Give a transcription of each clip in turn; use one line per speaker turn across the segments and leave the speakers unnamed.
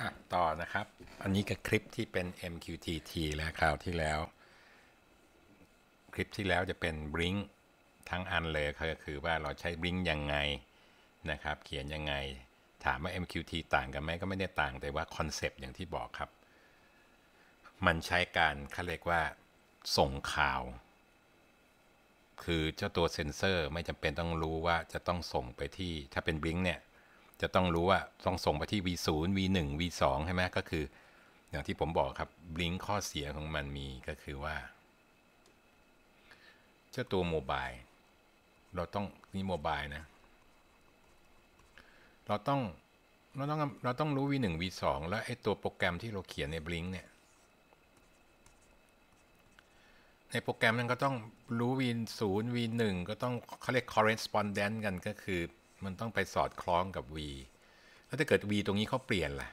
อ่ะต่อนะครับอันนี้ก็คลิปที่เป็น MQTT แล้วคราวที่แล้ว คลิปที่แล้วจะเป็น Blink ทั้งอันเลยก็คือว่าเราใช้ Blink ยังไง นะครับ เขียนยังไงถามว่า MQT ต่างกันไหมก็ไม่ได้ต่างแต่ว่าคอนเซปต์อย่างที่บอกครับ มันใช้การเขาเรียกว่า ส่งข่าว คือเจ้าตัวเซ็นเซอร์ไม่จำเป็นต้องรู้ว่าจะต้องส่งไปที่ถ้าเป็น Blink เนี่ยจะต้องรู้ว่าต้องส่งไปที่ v0 v1 v2 ใช่ไหมก็คืออย่างที่ผมบอกครับลิงก์ข้อเสียของมันมีก็คือว่าเจ้าตัวโมบายเราต้องนี่โมบายนะเราต้องเราต้อง เราต้องรู้ v1 v2 แล้วไอ้ตัวโปรแกรมที่เราเขียนในบลิงเนี่ย ในโปรแกรมนั้นก็ต้องรู้ v0 v1 ก็ต้องเขาเรียก correspondent กันก็คือมันต้องไปสอดคล้องกับ v แล้วถ้าเกิด v ตรงนี้เขาเปลี่ยนล่ะ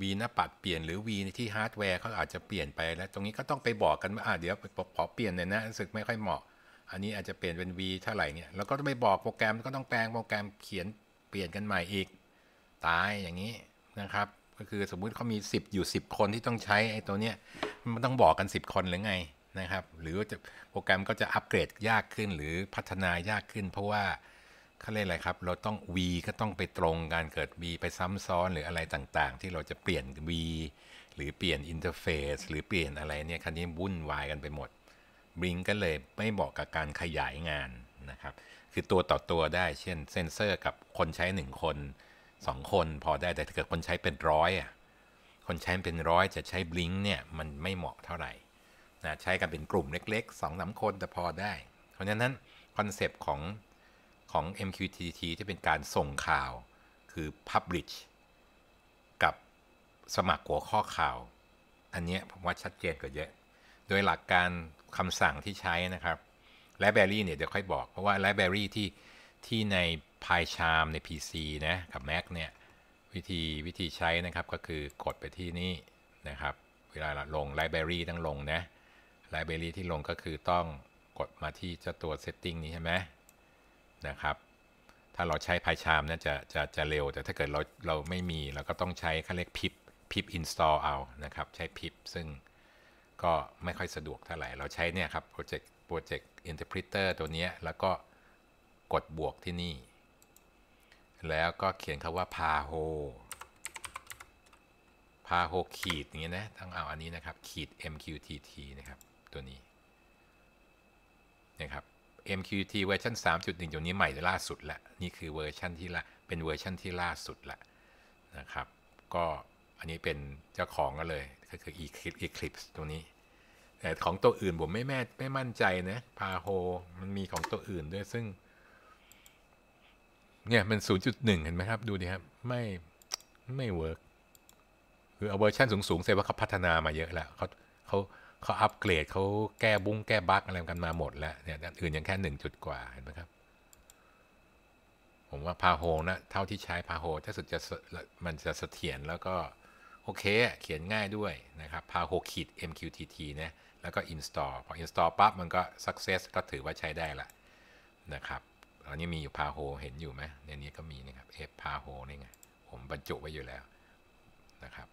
v หน้าปัดเปลี่ยน หรือ v ที่ฮาร์ดแวร์เขาอาจจะเปลี่ยนไป แล้ว ตรงนี้ก็ต้องไปบอกกันว่าอ่าเดี๋ยวขอเปลี่ยนเนี่ยนะรู้สึกไม่ค่อยเหมาะ อันนี้อาจจะเปลี่ยนเป็น v เท่าไหร่เนี่ยแล้วก็ต้องไปบอกโปรแกรมก็ต้องแปลงโปรแกรมเขียนเปลี่ยนกันใหม่อีก ตายอย่างนี้นะครับ ก็คือสมมุติเขามี 10 อยู่ 10 คนที่ต้องใช้ไอ้ตัวเนี้ยมันต้องบอกกัน 10 คนหรือไงนะครับ หรือว่าจะโปรแกรมก็จะอัปเกรดยากขึ้นหรือพัฒนายากขึ้น เพราะว่าเขาเรียกอะไรครับ เราต้อง v ก็ต้องไปตรงการเกิด v ไปซ้ำซ้อนหรืออะไรต่างๆ ที่เราจะเปลี่ยน v หรือเปลี่ยนอินเทอร์เฟซหรือเปลี่ยนอะไรเนี่ยคันนี้วุ่นวายกันไปหมดบริงก็เลยไม่เหมาะกับการขยายงานนะครับ คือตัวต่อตัวได้ เช่นเซนเซอร์กับคนใช้ 1 คน 2 คนพอได้แต่ถ้าเกิดคนใช้เป็นร้อยอ่ะคนใช้เป็นร้อยจะใช้บลิงเนี่ยมันไม่เหมาะเท่าไหร่นะใช้กันเป็นกลุ่มเล็ก ๆ2อสคนแต่พอได้ เพราะฉะนั้นคอนเซปต์ของของ MQTT ที่เป็นการส่งข่าวคือ Publish กับสมัครหัวข้อข่าว อันนี้ผมว่าชัดเจนกว่าเยอะ โดยหลักการคำสั่งที่ใช้ นะครับไลบรารีเนี่ยเดี๋ยวค่อย บอกเพราะว่าไลบรารีที่ที่ใน PyCharm ใน PC นะกับ Mac เนี่ย วิธีวิธีใช้ นะครับ ก็คือกดไปที่นี่ นะครับเวลาลงไลบรารีต้องลงนะไลบรารีที่ลงก็คือต้องกดมาที่เจ้าตัว setting นี้ใช่ไหมนะครับ ถ้าเราใช้พายชามนะจะ จะจะเร็วแต่ถ้าเกิด เรา เราไม่มีเราก็ต้องใช้ั้าเรียกพิบพิบ install เอานะครับ ใช้ พิบซึ่งก็ไม่ค่อยสะดวกเท่าไหร่เราใช้ เนี่ย ครับ project project interpreter ตัวนี้แล้วก็กดบวกที่นี่ แล้วก็เขียนคาว่า paho paho ขีดอย่างเงี้ยนะต้องเอาอันนี้นะครับขีด mqtt นะครับ ตัวนี้นะครับ MQT เวอร์ชัน3.1ตัวนี้ใหม่ล่าสุดละนี่คือเวอร์ชันที่ละเป็นเวอร์ชันที่ล่าสุดละนะครับ ก็อันนี้เป็นเจ้าของก็เลยก็คือ Eclipse ตัวนี้ แต่ของตัวอื่นผมไม่แม่ไม่มั่นใจนะ พาโฮมันมีของตัวอื่นด้วยซึ่งเนี่ยมัน 0.1 เห็นไหมครับ ดูดิครับ ไม่ไม่เวิร์ค คือเอาเวอร์ชันสูงๆเซว่าเขาพัฒนามาเยอะแล้วเขาเขาเขาอัปเกรด เขาแก้บุ้งแก้ บั๊กอะไร กันมาหมด แล้ว เนี่ยอื่น ยัง แค่หนึ่งจุดกว่าเห็นไหมครับผมว่า พาโฮ นะ เท่าที่ใช้ พาโฮ ถ้า สุด จะ มันจะ เสถียรแล้วก็ โอเค เขียนง่ายด้วยนะครับ พาโฮ ขีด MQTT นะแล้วก็ install พอ install ปั๊บ มันก็ success ก็ถือว่าใช้ได้ละนะครับตอนนี้มีอยู่พาโฮเห็นอยู่ไหมในนี้ก็มีนะครับ F พาโฮนี่ไงผมบรรจุไว้อยู่แล้วนะครับ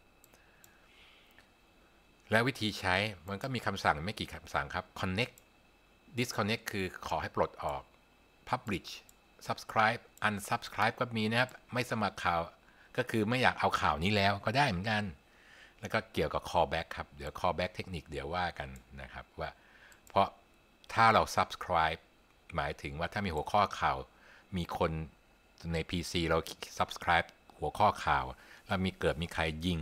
แล้ววิธีใช้ มันก็มีคำสั่งไม่กี่คำสั่งครับ connect disconnect คือขอให้ ปลดออก publish subscribe unsubscribe ก็มีนะครับ ไม่สมัครข่าวก็คือไม่อยากเอาข่าวนี้แล้วก็ได้เหมือนกันแล้วก็เกี่ยวกับ callback ครับเดี๋ยว callback เทคนิคเดี๋ยวว่ากันนะครับว่าเพราะถ้าเรา subscribe หมายถึงว่าถ้ามีหัวข้อข่าวมีคน ใน PC เรา subscribe หัวข้อข่าว แล้วมีเกิดมีใครยิง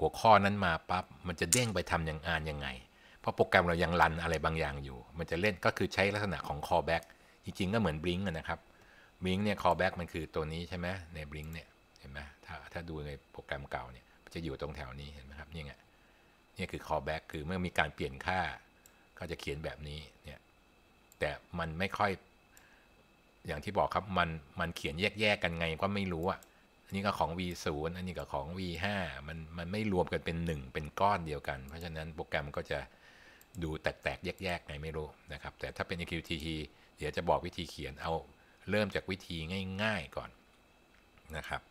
หัวข้อนั้นมาปับ๊บมันจะเด้งไปทำอย่างอ่านยังไง เพราะโปรแกรมเรายังรันอะไรบางอย่างอยู่ มันจะเล่นก็คือใช้ลักษณะของ callback จริง ๆ ก็เหมือน blink นะครับ bring เนี่ย callback มันคือตัวนี้ใช่ไหมใน bring เนี่ยเห็นไหมถ้าถ้าดูในโปรแกรมเก่าเนี่ยจะอยู่ตรงแถวนี้เห็นไหมครับนี่ไงนี่คือ callback คือเมื่อมีการเปลี่ยนค่า ก็จะเขียนแบบนี้เนี่ยแต่มันไม่ค่อย อย่างที่บอกครับมันมันเขียนแยกๆกันไง ก็ไม่รู้อะอันนี้ก็ของ V0 อันนี้ก็ของ V5 มัน มันไม่รวมกันเป็น 1 เป็นก้อนเดียวกัน เพราะฉะนั้นโปรแกรมก็จะดูแตกๆแยกๆไงไม่รู้นะครับ แต่ถ้าเป็น EQT เดี๋ยวจะบอกวิธีเขียน เอาเริ่มจากวิธีง่าย ๆก่อนนะครับ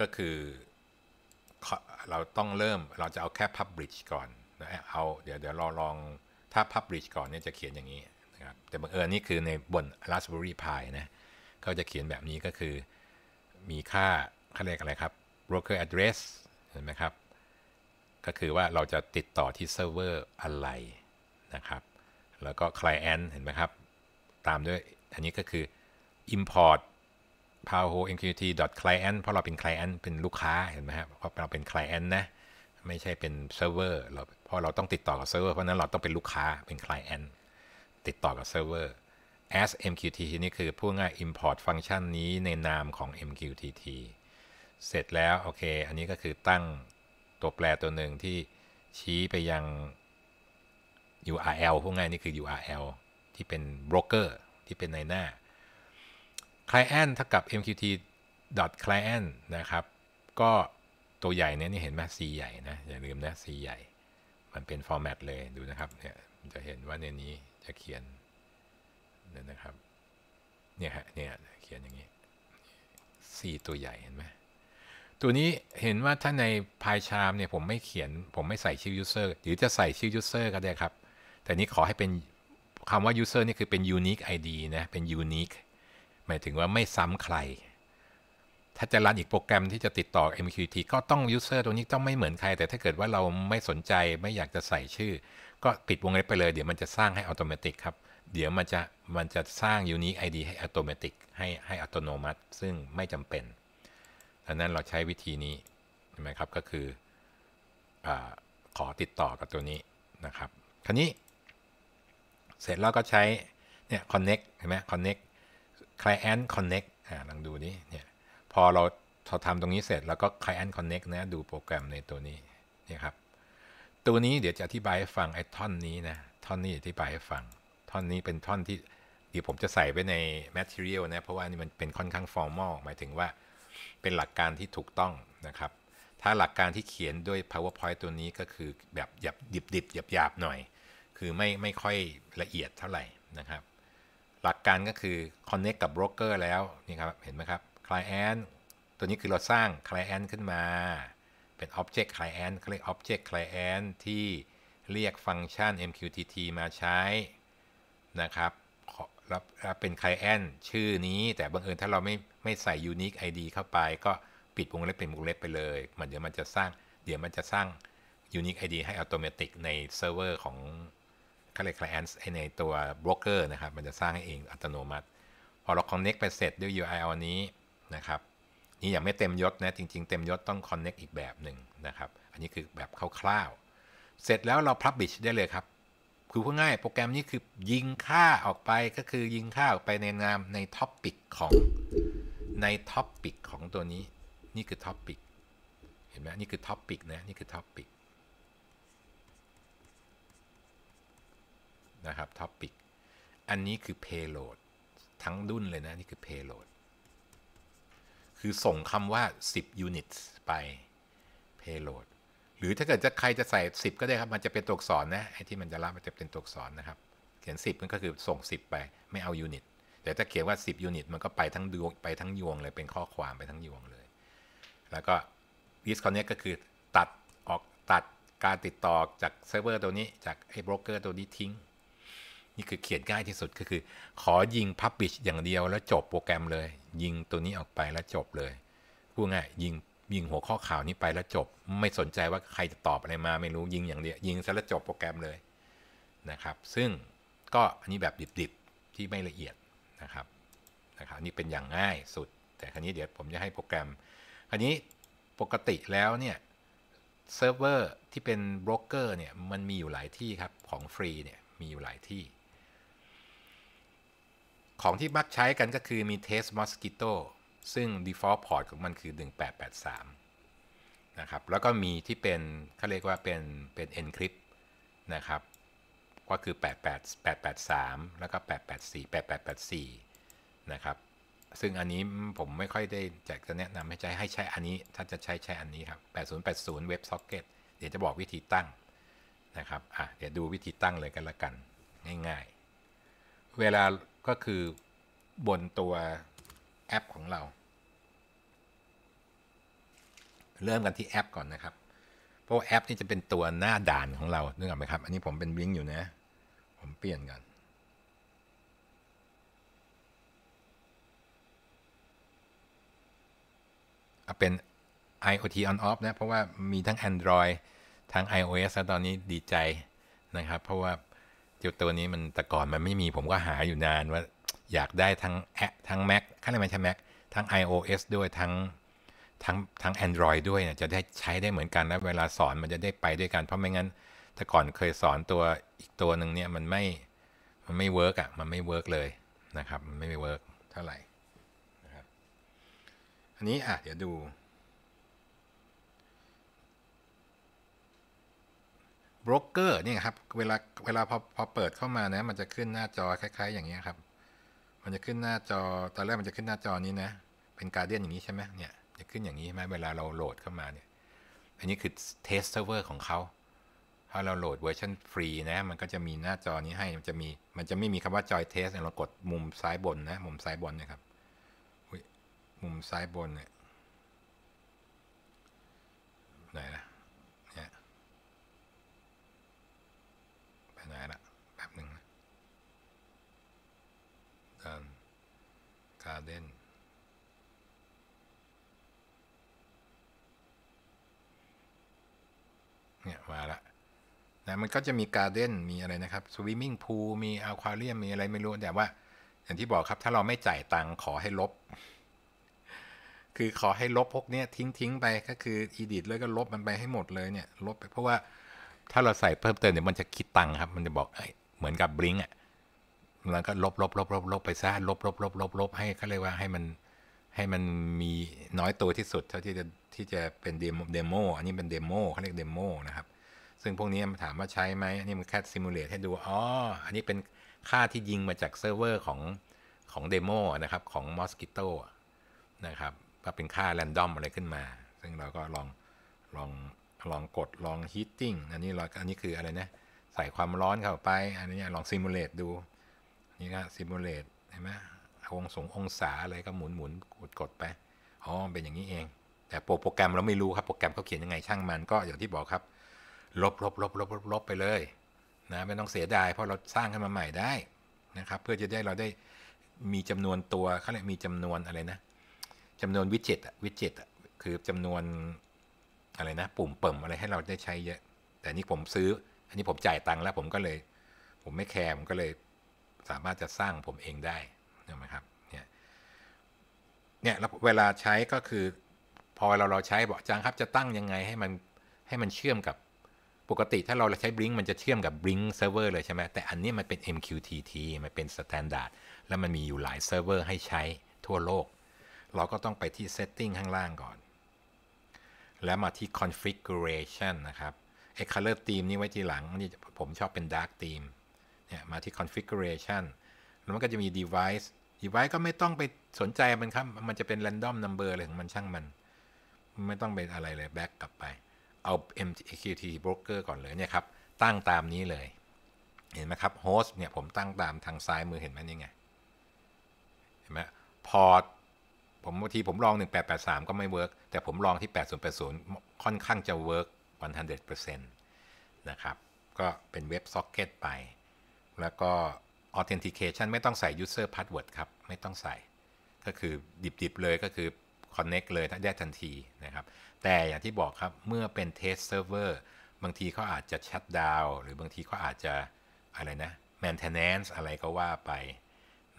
ก็คือเราต้องเริ่มเราจะเอาแค่ Publish ก่อนนะเอาเดี๋ยวเดี๋ยวราลองถ้า Publish ก่อนเนี่ยจะเขียนอย่างนี้นะครับ แต่บังเอิญนี่คือในบน Raspberry Pi นะเขาจะเขียนแบบนี้ก็คือมีค่าค่าเรียกอะไรครับ broker address เห็นไหมครับ ก็คือว่าเราจะติดต่อที่เซิร์ฟเวอร์อะไรนะครับ แล้วก็ client เห็นไหมครับ ตามด้วยอันนี้ก็คือ import p r h o n q t client เพราะเราเป็น client เป็นลูกค้า เห็นไหมครับเพราะเราเป็น client นะ ไม่ใช่เป็นเซิร์ฟเวอร์เราเพราะเราต้องติดต่อกับเซิร์ฟเวอร์ เพราะนั้นเราต้องเป็นลูกค้า เป็น client ติดต่อกับเซิร์ฟเวอร์ as MQTT นี่ คือพูดง่าย import ฟังก์ชันนี้ในนามของ MQTT เสร็จแล้ว โอเค อันนี้ก็คือตั้งตัวแปรตัวหนึ่งที่ชี้ไปยัง URL พูดง่าย นี่ คือ URL ที่เป็น broker ที่เป็นในหน้า client เท่ากับ MQTT client นะครับ ก็ตัวใหญ่เนี่ยนี่เห็นไหม C ใหญ่ นะ อย่า ลืม นะ C ใหญ่ มันเป็นฟอร์แมตเลยดูนะครับ เนี่ยจะเห็นว่าในนี้จะเขียนเนี่ยนะครับ เนี่ยฮะเนี่ย เขียนอย่างนี้สี่ตัวใหญ่เห็นไหมตัวนี้เห็นว่าถ้าในพายชามเนี่ยผมไม่เขียน ผมไม่ใส่ชื่อ user หรือจะใส่ชื่อ user ก็ได้ครับ แต่นี้ขอให้เป็นคำว่า user นี่คือเป็น unique ID นะ เป็น unique หมายถึงว่าไม่ซ้ำใคร ถ้าจะรันอีกโปรแกรมที่จะติดต่อ MQTT ก็ต้อง user ตัวนี้ต้องไม่เหมือนใคร แต่ถ้าเกิดว่าเราไม่สนใจไม่อยากจะใส่ชื่อ ก็ปิดวงเล็บไปเลย เดี๋ยวมันจะสร้างให้อัตโมติครับเดี๋ยวมันจะมันจะสร้าง u n ไอเดียให้อัตโนมัติให้ให้อัตโนมัติ ซึ่งไม่จำเป็น ดังนั้นเราใช้วิธีนี้ใช่ไหมครับก็คืออขอติดต่อกับตัวนี้นะครับคราวนี้เสร็จแล้วก็ใช้เนี่ยคอนเน็กเห็นไหมคอนเน็กคลายแอนด์คอนเน็กอ่าลองดูนี้เนี่ยพอเราพอทำตรงนี้เสร็จแล้วก็ client connect นะดูโปรแกรมในตัวนี้นี่ครับตัวนี้เดี๋ยวจะอธิบายให้ฟังไอ้ท่อนนี้นะท่อนนี้อธิบายให้ฟังท่อนนี้เป็นท่อนที่เดี๋ยวผมจะใส่ไว้ใน material นะ เพราะว่านี่มันเป็นค่อนข้าง formal หมายถึงว่าเป็นหลักการที่ถูกต้องนะครับ ถ้าหลักการที่เขียนด้วย powerpoint ตัวนี้ก็คือแบบหยับดิบดิบหยาบหยาบหน่อย คือไม่ไม่ค่อยละเอียดเท่าไหร่นะครับ หลักการก็คือ connect กับ broker แล้ว นี่ครับ เห็นไหมครับ client ตัวนี้คือเราสร้าง client ขึ้นมา เป็น object client เรียก object client ที่เรียกฟังก์ชัน MQTT มาใช้นะครับรับ เป็นไคลแอนชื่อนี้แต่บังเอิญถ้าเราไม่ไม่ ใส่ unique ID เข้าไป ก็ปิด วง เล็บเป็นวงเล็บไปเลยมันเดี๋ยวมันจะสร้างเดี๋ยวมันจะสร้าง unique ID ให้อัตโนมัติใน เซิร์ฟเวอร์ของเขาเรียก c ค i e อนในตัวบล็อกเกอร์นะครับ มันจะสร้าง ให้ เองอัตโนมัติพอเราคอนเน็กไปเสร็จด้วย u i l อันนี้ นะครับนี่ยังไม่ เต็มยศนะ จริง ๆเต็มยศต้องคอนเน็กอีกแบบหนึ่งนะครับอันนี้คือแบบคร่าวๆเสร็จแล้วเราพับบิชได้เลยครับคือพูดง่ายโปรแกรมนี้คือยิง ค่าออกไปก็คือยิงค่าออกไปในนามในท็อปปิกของ ในท็อปปิกของตัวนี้นี่คือท็อปปิกเห็นไหมนี่คือท็อปปิกนะนี่คือท็อปปิกนะครับท็อปปิกอันนี้คือ payload ทั้งดุนเลยนะนี่คือ payload คือส่งคำว่า 10 units ไป payload หรือถ้าเกิดจะใครจะใส่ 10 ก็ได้ครับมันจะเป็นตัวอักษรนะไอ้ที่มันจะรับมันจะเป็นตัวอักษรนะครับ เขียน 10มันก็คือส่ง 10 ไปไม่เอายูนิตแต่ถ้าเขียนว่า 10ยูนิตมันก็ไปทั้งดวงไปทั้งยวงเลยเป็นข้อความไปทั้งยวงเลย แล้วก็ disconnect ก็คือตัดออกตัดการติดต่อจากเซิร์ฟเวอร์ตัวนี้จากไอ้บร็อกเกอร์ตัวนี้ทิ้งนี่คือเขียนง่ายที่สุดก็คือ ขอยิง Publish อย่างเดียว แล้วจบโปรแกรมเลย ยิงตัวนี้ออกไปแล้วจบเลยพูดง่ายยิงยิงหัวข้อข่าวนี้ไปแล้วจบไม่สนใจว่าใครจะตอบอะไรมาไม่รู้ยิงอย่างเดียวยิงซะแล้วจบโปรแกรมเลยนะครับ ซึ่งก็อันนี้แบบดิบๆที่ไม่ละเอียดนะครับนะครับนี่เป็นอย่างง่ายสุด แต่ครั้นี้เดี๋ยวผมจะให้โปรแกรมคันนี้ปกติแล้วเนี่ยเซิร์ฟเวอร์ที่เป็นบร็อกเกอร์เนี่ยมันมีอยู่หลายที่ครับของฟรีเนี่ยมีอยู่หลายที่ ของที่มักใช้กันก็คือมี Test Mosquito ซึ่ง default port ของมันคือ 1883 นะครับ แล้วก็มีที่เป็นเขาเรียกว่าเป็น เป็น encrypt นะครับ ก็คือ 88 883 แล้วก็ 884 8884 นะครับ ซึ่งอันนี้ผมไม่ค่อยได้จะจะแนะนำให้ใช้ให้ใช้อันนี้ถ้าจะใช้ใช้อันนี้ครับ 8080 WebSocket เดี๋ยวจะบอกวิธีตั้งนะครับอ่ะเดี๋ยวดูวิธีตั้งเลยกันละกันง่ายๆ เวลาก็คือบนตัวแอปของเรา เริ่มกันที่แอปก่อนนะครับ เพราะแอปนี่จะเป็นตัวหน้าด่านของเรานึกออกไหมครับ อันนี้ผมเป็นวิ่งอยู่นะ ผมเปลี่ยนก่อนเป็น IoT on off นะเพราะว่ามีทั้ง Android ทั้ง iOS ตอนนี้ดีใจนะครับ เพราะว่าเจ้าตัวนี้มันแต่ก่อนมันไม่มีผมก็หาอยู่นานว่าอยากได้ทั้งแอทั้ง Mac ข้างในมันใช้ Mac ทั้ง iOS ด้วยทั้งทั้งทั้ง Android ด้วยเนี่ยจะได้ใช้ได้เหมือนกันนะเวลาสอนมันจะได้ไปด้วยกันเพราะไม่งั้นถ้าก่อนเคยสอนตัวอีกตัวหนึ่งเนี่ยมันไม่มันไม่เวิร์กอ่ะมันไม่เวิร์กเลยนะครับมันไม่เวิร์กเท่าไหร่นะครับอันนี้อ่ะเดี๋ยวดูบร็อกเกอร์นี่ครับเวลาเวลาพอพอเปิดเข้ามานะมันจะขึ้นหน้าจอคล้าย ๆ อย่างนี้ครับมันจะขึ้นหน้าจอตอนแรกมันจะขึ้นหน้าจอนี้นะเป็นการเดียนอย่างนี้ใช่ไหมเนี่ยจะขึ้นอย่างนี้ใช่ไหมเวลาเราโหลดเข้ามาเนี่ยอันนี้คือเทสเซิร์ฟเวอร์ของเขาถ้าเราโหลดเวอร์ชันฟรีนะมันก็จะมีหน้าจอนี้ให้มันจะมีมันจะไม่มีคำว่าจอยเทสเรากดมุมซ้ายบนนะมุมซ้ายบนนะครับมุมซ้ายบนเนี่ยไหนนะเดนเนี่ยมาละนะมันก็จะมีการ์เด้นมีอะไรนะครับสวิมมิ่งพูลมีอควาเรียมมีอะไรไม่รู้ แต่ว่า อย่างที่บอกครับถ้าเราไม่จ่ายตังค์ขอให้ลบ คือขอให้ลบ พวกเนี้ยทิ้งทิ้งไปก็คืออีดิทเลยก็ลบมันไปให้หมดเลยเนี่ย ลบไปเพราะว่าถ้าเราใส่เพิ่มเติมเดี๋ยวมันจะคิดตังค์ครับ มันจะบอกเหมือนกับบลิงอ่ะแล้วก็ลบลบลบลบลบ ไปซะลบลบลบลบลบ ให้เขาเรียกว่าให้มันให้มันมีน้อยตัวที่สุดเท่าที่จะที่จะเป็นเดโมอันนี้เป็นเดโมเขาเรียกเดโมนะครับ ซึ่งพวกนี้มถามว่าใช้ไหมอันนี้มันแค่ซิมูเลตให้ดู อ๋อ อันนี้เป็นค่าที่ยิงมาจากเซิร์ฟเวอร์ของของเดโมนะครับ ของมอสกิโตนะครับก็เป็นค่าแรนดอมอะไรขึ้นมา ซึ่งเราก็ลองลองลองกดลองฮีตติ้ง อันนี้เรา อันนี้คืออะไรนะ ใส่ความร้อนเข้าไป อันนี้ลองซิมูเลตดูนี่ก็ซิมูเลตเห็นไหมองศงองศาอะไรก็หมุนหมุนกดกดไปอ๋อเป็นอย่างนี้เอง แต่โปรแกรมเราไม่รู้ครับโปรแกรมเขาเขียนยังไงช่างมันก็อย่างที่บอกครับลบลบลบลบลบไปเลยนะไม่ต้องเสียดายเพราะเราสร้างขึ้นมาใหม่ได้นะครับเพื่อจะได้เราได้มีจำนวนตัวเขาเรียกมีจำนวนอะไรนะจำนวนวิจิตอะวิจิตอะคือจำนวน อะไรนะ ปุ่มเปิ่มอะไรให้เราได้ใช้เยอะ แต่นี่ผมซื้ออันนี้ผมจ่ายตังค์แล้วผมก็เลย ผมไม่แคร์ผมก็เลยสามารถจะสร้างผมเองได้นะครับเนี่ยเนี่ยเวลาใช้ก็คือพอเราเราใช้บอกจางครับจะตั้งยังไงให้มัน ให้มันเชื่อมกับปกติถ้าเราใช้ Blink มันจะเชื่อมกับ Blink Server เลยใช่ไหมแต่อันนี้มันเป็น MQTT มันเป็น Standard แล้วมันมีอยู่หลายเซิร์ฟเวอร์ให้ใช้ทั่วโลก เราก็ต้องไปที่ Setting ข้างล่างก่อน แล้วมาที่ Configuration นะครับไอ้ Color Theme นี่ไว้ทีหลังนี่ผมชอบเป็น Dark Theme เนี่ยมาที่ configuration แล้วมันก็จะมี device device ก็ไม่ต้องไปสนใจ มันครับ มันจะเป็น random number เลยของมันช่างมัน ไม่ต้องเป็นอะไรเลย back กลับไป เอา MQTT broker ก่อนเลยเนี่ยครับตั้งตามนี้เลย เห็นไหมครับ host เนี่ยผมตั้งตามทางซ้ายมือเห็นไหมนี่ไงเห็นไหม port ผมบางทีผมลอง 1883 ก็ไม่ work แต่ผมลองที่ 8080 ค่อนข้างจะเ o r ร์100%นะครับ ก็เป็นเว็บซ็อกเก็ตไปแล้วก็ authentication ไม่ต้องใส่ user password ครับ ไม่ต้องใส่ก็คือ ดิบๆ เลยก็คือ connect เลยถ้าได้ทันทีนะครับ แต่อย่างที่บอกครับ เมื่อเป็น test server บางทีเขาอาจจะ shut down หรือบางทีเขาอาจจะอะไรนะ maintenance อะไรก็ว่าไป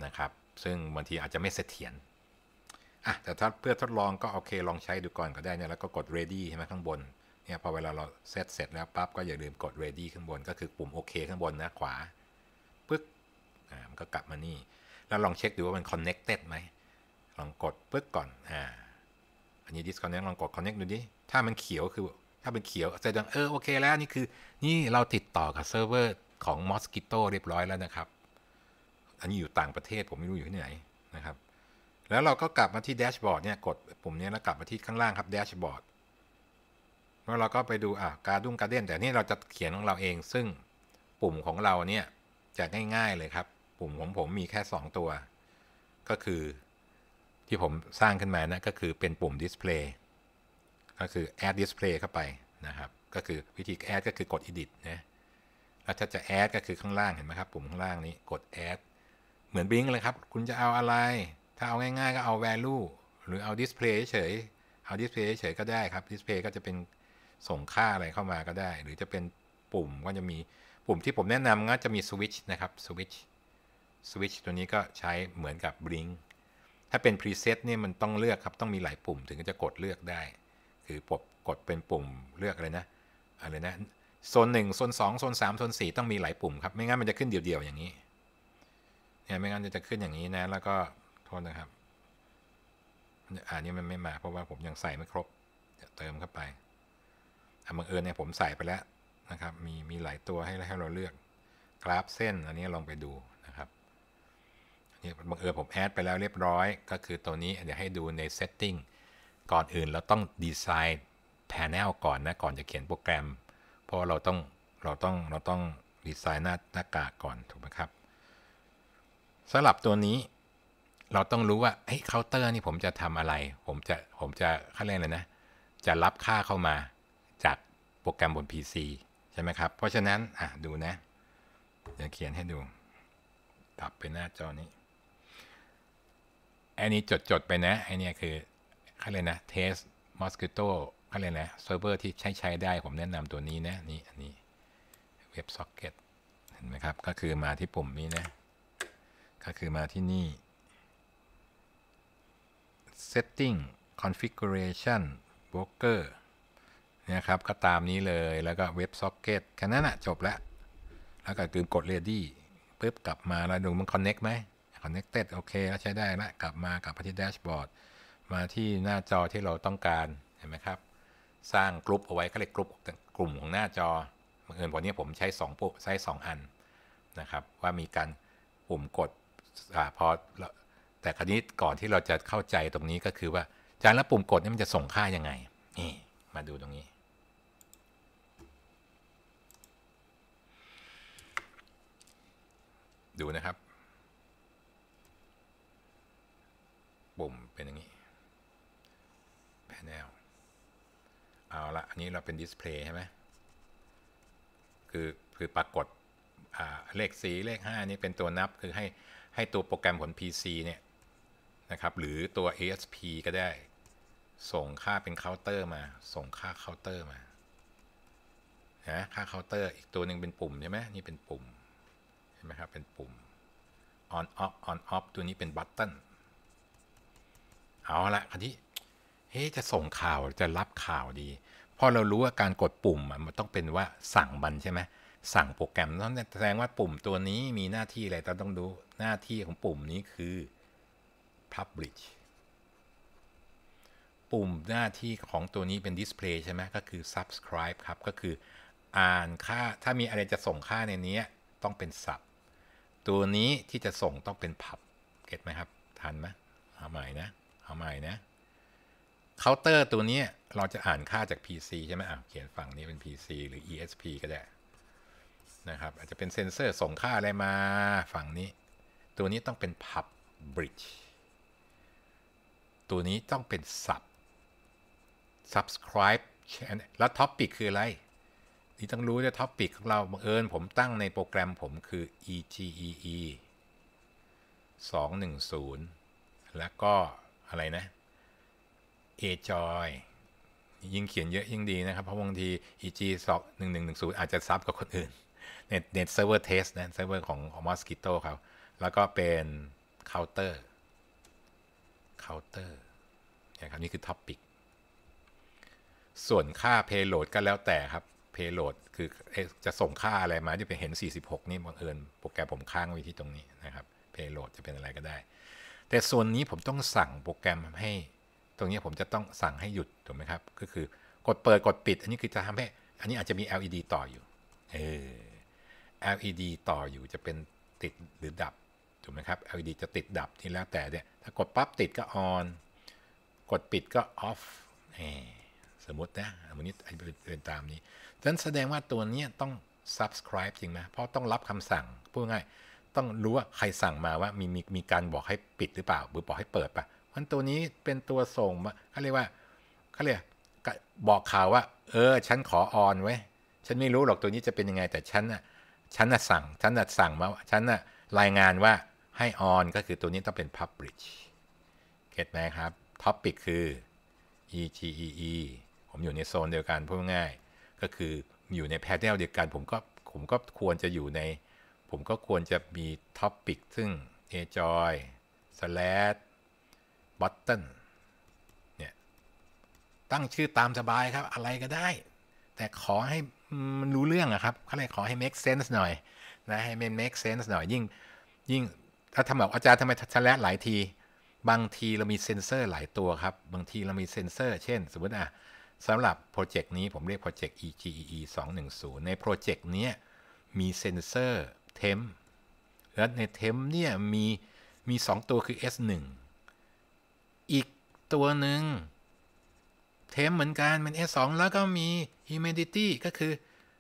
นะครับ ซึ่งบางทีอาจจะไม่เสถียรอ่ะแต่ถ้าเพื่อทดลองก็โอเคลองใช้ดูก่อนก็ได้เนี่ยแล้วก็กด ready ใช่ไหมข้างบนเนี่ยพอเวลาเราเซตเสร็จแล้วปั๊บก็อย่าลืมกด ready ข้างบนก็คือปุ่มโอเคข้างบนนะขวาอ่ามันก็กลับมานี่ แล้วลองเช็คดูว่ามัน connected ไหม ลองกดปึ๊กก่อนอ่าอันนี้ disconnect ลองกด connect ดูดิ ถ้ามันเขียวคือถ้าเป็นเขียวแสดงเออโอเคแล้วนี่คือ นี่เราติดต่อกับเซิร์ฟเวอร์ของ Mosquito เรียบร้อยแล้วนะครับ อันนี้อยู่ต่างประเทศผมไม่รู้อยู่ที่ไหนนะครับ แล้วเราก็กลับมาที่แดชบอร์ดเนี่ยกดปุ่มนี้แล้วกลับมาที่ข้างล่างครับแดชบอร์ดแล้วเราก็ไปดูอ่าการดุ้งการเด่นแต่นี่เราจะเขียนของเราเอง ซึ่งปุ่มของเราเนี่ยจะง่ายๆเลยครับปุ่มของผมมีแค่ 2 ตัวก็คือที่ผมสร้างขึ้นมานะก็คือเป็นปุ่ม display ก็คือ add display เข้าไปนะครับก็คือวิธี add ก็คือกด edit นะแล้วถ้าจะ add ก็คือข้างล่างเห็นไหมครับปุ่มข้างล่างนี้กด add เหมือนบิงเลยครับคุณจะเอาอะไร ถ้าเอาง่ายๆ ก็เอา value หรือเอา display เฉยเอา display เฉยก็ได้ครับ display ก็จะเป็นส่งค่าอะไรเข้ามาก็ได้ หรือจะเป็นปุ่มก็จะมีปุ่มที่ผมแนะนำก็จะมีสวิตช์นะครับสวิตช์สวิตช์ตัวนี้ก็ใช้เหมือนกับบลิงถ้าเป็นพรีเซตเนี่ยมันต้องเลือกครับ ต้องมีหลายปุ่ม ถึงจะกดเลือกได้ คือปบกดเป็นปุ่มเลือกอะไรนะอะไรนะโซนหนึ่งโซนสองโซนสามโซนสี่ต้องมีหลายปุ่มครับ ไม่งั้นมันจะขึ้นเดี่ยวๆอย่างนี้ เนี่ยไม่งั้นจะขึ้นอย่างนี้นะ แล้วก็โทษนะครับ อันนี้มันไม่มาเพราะว่าผมยังใส่ ไม่ครบเติมเข้าไปบังเอิญเนี่ยผมใส่ไปแล้วนะครับ มีมีหลายตัวให้ให้เราเลือกกราฟเส้นอันนี้ลองไปดูนี่บังเอิญผมแอดไปแล้วเรียบร้อย ก็คือตัวนี้เดี๋ยวให้ดูใน Setting ก่อนอื่นเราต้องดีไซน์ Panel ก่อนนะก่อนจะเขียนโปรแกรม เพราะเราต้องเราต้องเราต้องดีไซน์หน้าหน้ากากก่อนถูกไหมครับสำหรับตัวนี้ เราต้องรู้ว่าเฮ้ยเคาน์เตอร์นี่ผมจะทำอะไร ผมจะผมจะขั้นแรกเลยนะ จะรับค่าเข้ามาจากโปรแกรมบน PC ใช่ไหมครับ เพราะฉะนั้น อ่ะดูนะจะเขียนให้ดูตับไปหน้าจอนี้อันนี้จดจดไปนะ อันนี้คือเขาเลยนะ เทส มอสคิโตเขาเลยนะเซิร์ฟเวอร์ที่ใช้ใช้ได้ ผมแนะนำตัวนี้นะ นี่ อันนี้ เว็บซ็อกเก็ต เห็นไหมครับ ก็คือมาที่ปุ่มนี้นะ ก็คือมาที่นี่ setting configuration broker นี่ยครับ ก็ตามนี้เลย แล้วก็เว็บซ็อกเก็ต แค่นั้นนะจบแล้ว แล้วก็คือกด ready ปึ๊บ กลับมาแล้วดูมัน connect ไหม Connected โอเคใช้ได้ละกลับมากลับไปที่แดชบอร์ด มาที่หน้าจอที่เราต้องการเห็นไหมครับ สร้างกลุ่มเอาไว้ก็เลยกลุ่มกลุ่มของหน้าจอบังเอิญวันนี้ผมใช้2ปุ๊บใช้ 2 อันนะครับ ว่ามีการปุ่มกดอพอแต่ครนี้ ก่อนที่เราจะเข้าใจตรงนี้ก็คือ ว่าจานแลวปุ่มกดนี่มันจะส่งค่ายังไงนี่มาดูตรงนี้ ดูนะครับปุ่มเป็นอย่างนี้ panel เอาละอันนี้เราเป็น display ใช่ไหมคือคือปรากฏเลขสีเลข5นี้เป็นตัวนับคือให้ให้ตัวโปรแกรมผล PC เนี่ยนะครับหรือตัว ASP ก็ได้ส่งค่าเป็นเคาน์เตอร์มาส่งค่าเคาน์เตอร์มานะค่าเคาน์เตอร์อีกตัวหนึ่งเป็นปุ่มใช่ไหมนี่เป็นปุ่มเห็นไหมครับเป็นปุ่ม on off on off ตัวนี้เป็นบัตเติ้เอาละคันนี้เฮ้จะส่งข่าวจะรับข่าวดีพอเรารู้ว่าการกดปุ่มมันต้องเป็นว่าสั่ง มัน ใช่ไหมสั่งโปรแกรมต้องแสดงว่าปุ่มตัวนี้มีหน้าที่อะไรเราต้องดูหน้าที่ของปุ่มนี้คือ publish ปุ่มหน้าที่ของตัวนี้เป็น display ใช่ไหมก็คือ subscribe ครับ ก็คืออ่านค่าถ้ามีอะไรจะส่งค่าในนี้ต้องเป็น sub ตัวนี้ที่จะส่งต้องเป็น pub เก็ตไหมครับทันไหมเอาใหม่นะเอาใหม่นะเคาน์เตอร์ตัวนี้เราจะอ่านค่าจาก PC ใช่ไหมอ่ะเขียนฝั่งนี้เป็น PC หรือ ESP ก็ได้นะครับอาจจะเป็นเซนเซอร์ส่ง ค่าอะไรมาฝั่งนี้ ตัวนี้ต้องเป็น pub bridge ตัวนี้ต้องเป็น sub subscribe แล้ว topic คืออะไรนี่ต้องรู้ด้วย topic ของเราบังเอิญผมตั้งในโปรแกรมผมคือ EGEE 210 แล้วก็อะไรนะเอจอยยิ่งเขียนเยอะยิ่งดีนะครับเพราะบางที EG สอบ1 1 1 0อาจจะซับกับคนอื่นเน็ตเน็ตเซิร์ฟเวอร์เทสนะเซิร์ฟเวอร์ของ Mosquito ครับแล้วก็เป็นเคาน์เตอร์เคาน์เตอร์นะครับนี่คือท็อปิกส่วนค่า payload ก็แล้วแต่ครับ payload คือจะส่งค่าอะไรมาจะเป็นเห็น46นี่บังเอิญโปรแกรมผมค้างไว้ที่ตรงนี้นะครับ payload จะเป็นอะไรก็ได้แต่ส่วนนี้ผมต้องสั่งโปรแกรมให้ตรงนี้ผมจะต้องสั่งให้หยุดถูกไหมครับก็คือกดเปิดกดปิดอันนี้คือจะทำให้อันนี้อาจจะมี LED ต่ออยู่เออ LED ต่ออยู่จะเป็นติดหรือดับถูกไหมครับ LED จะติดดับที่แล้วแต่เนี่ยถ้ากดปั๊บติดก็ออนกดปิดก็ออฟสมมตินะสมมติเป็นตามนี้ดังนั้นแสดงว่าตัวนี้ต้อง subscribe จริงไหมเพราะต้องรับคำสั่งพูดง่ายต้องรู้ว่าใครสั่งมาว่ามีมีมีการบอกให้ปิดหรือเปล่า หรือบอกให้เปิดปะมันตัวนี้เป็นตัวส่งเขาเรียกว่าเขาเรียกบอกข่าวว่าเออ ฉันขอออนไว้ ฉันไม่รู้หรอกตัวนี้จะเป็นยังไง แต่ฉันน่ะฉันน่ะสั่งฉันน่ะสั่งมาฉันน่ะรายงานว่าให้ออน ก็คือตัวนี้ต้องเป็น Publish เก็ตไหมครับ Topic คือ e g e e ผมอยู่ในโซนเดียวกันพูดง่ายก็คืออยู่ในแพทเทิร์นเดียวกัน ผมก็ผมก็ควรจะอยู่ในผมก็ควรจะมีท็อปปิกซึ่ง enjoy slash button เนี่ย ตั้งชื่อตามสบายครับ อะไรก็ได้ แต่ขอให้มันรู้เรื่องอะครับเขาเลยขอให้ make sense หน่อยนะ ให้มัน make sense หน่อย ยิ่ง ยิ่งถ้าทำแบบอาจารย์ทำไมสแลชหลายที บางทีเรามีเซนเซอร์หลายตัวครับ บางทีเรามีเซนเซอร์ เช่นสมมติอะสำหรับโปรเจกต์นี้ผมเรียกโปรเจกต์ EGEE 210ในโปรเจกต์นี้มีเซนเซอร์เทมแล้วในเทมเนี่ยมีมี 2 ตัวคือ S1 อีกตัวหนึ่งเทมเหมือนกันเป็น S2 แล้วก็มี humidity ก็คือ